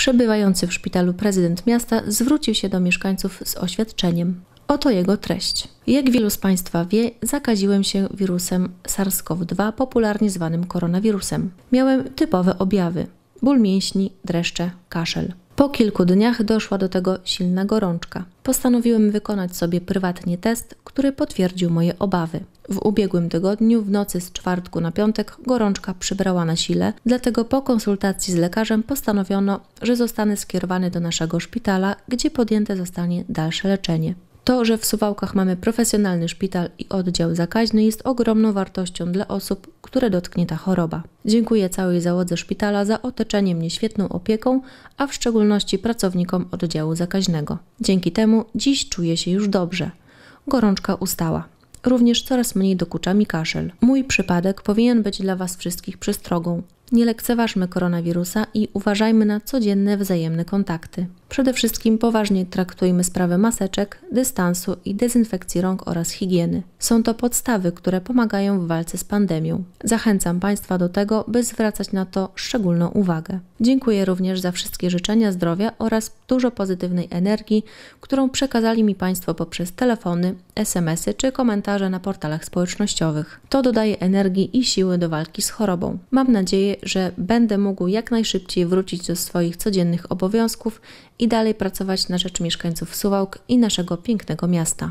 przebywający w szpitalu prezydent miasta zwrócił się do mieszkańców z oświadczeniem. Oto jego treść. Jak wielu z Państwa wie, zakaziłem się wirusem SARS-CoV-2, popularnie zwanym koronawirusem. Miałem typowe objawy: ból mięśni, dreszcze, kaszel. Po kilku dniach doszła do tego silna gorączka. Postanowiłem wykonać sobie prywatnie test, który potwierdził moje obawy. W ubiegłym tygodniu, w nocy z czwartku na piątek, gorączka przybrała na sile, dlatego po konsultacji z lekarzem postanowiono, że zostanę skierowany do naszego szpitala, gdzie podjęte zostanie dalsze leczenie. To, że w Suwałkach mamy profesjonalny szpital i oddział zakaźny jest ogromną wartością dla osób, które dotknie ta choroba. Dziękuję całej załodze szpitala za otoczenie mnie świetną opieką, a w szczególności pracownikom oddziału zakaźnego. Dzięki temu dziś czuję się już dobrze. Gorączka ustała. Również coraz mniej dokucza mi kaszel. Mój przypadek powinien być dla Was wszystkich przestrogą. Nie lekceważmy koronawirusa i uważajmy na codzienne wzajemne kontakty. Przede wszystkim poważnie traktujmy sprawę maseczek, dystansu i dezynfekcji rąk oraz higieny. Są to podstawy, które pomagają w walce z pandemią. Zachęcam Państwa do tego, by zwracać na to szczególną uwagę. Dziękuję również za wszystkie życzenia zdrowia oraz dużo pozytywnej energii, którą przekazali mi Państwo poprzez telefony, SMSy czy komentarze na portalach społecznościowych. To dodaje energii i siły do walki z chorobą. Mam nadzieję, że będę mógł jak najszybciej wrócić do swoich codziennych obowiązków i dalej pracować na rzecz mieszkańców Suwałk i naszego pięknego miasta.